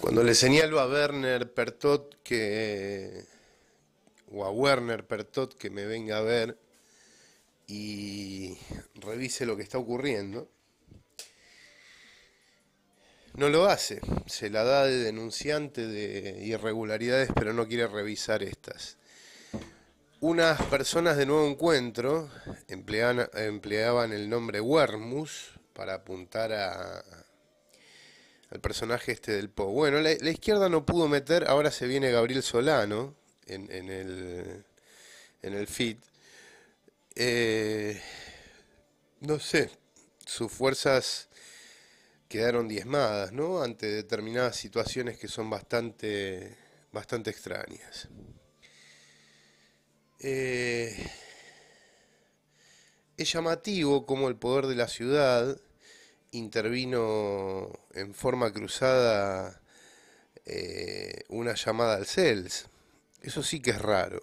Cuando le señalo a Werner Pertot que, o a Werner Pertot que me venga a ver y revise lo que está ocurriendo, no lo hace, se la da de denunciante de irregularidades, pero no quiere revisar estas. Unas personas de nuevo encuentro empleaban, empleaban el nombre Wermus para apuntar a, al personaje este del Po. Bueno, la, izquierda no pudo meter, ahora se viene Gabriel Solano en, el, en el feed. Eh, no sé, sus fuerzas quedaron diezmadas, ¿no? Ante determinadas situaciones que son bastante, bastante extrañas. Eh, es llamativo como el poder de la ciudad intervino en forma cruzada eh, una llamada al CELS. Eso sí que es raro.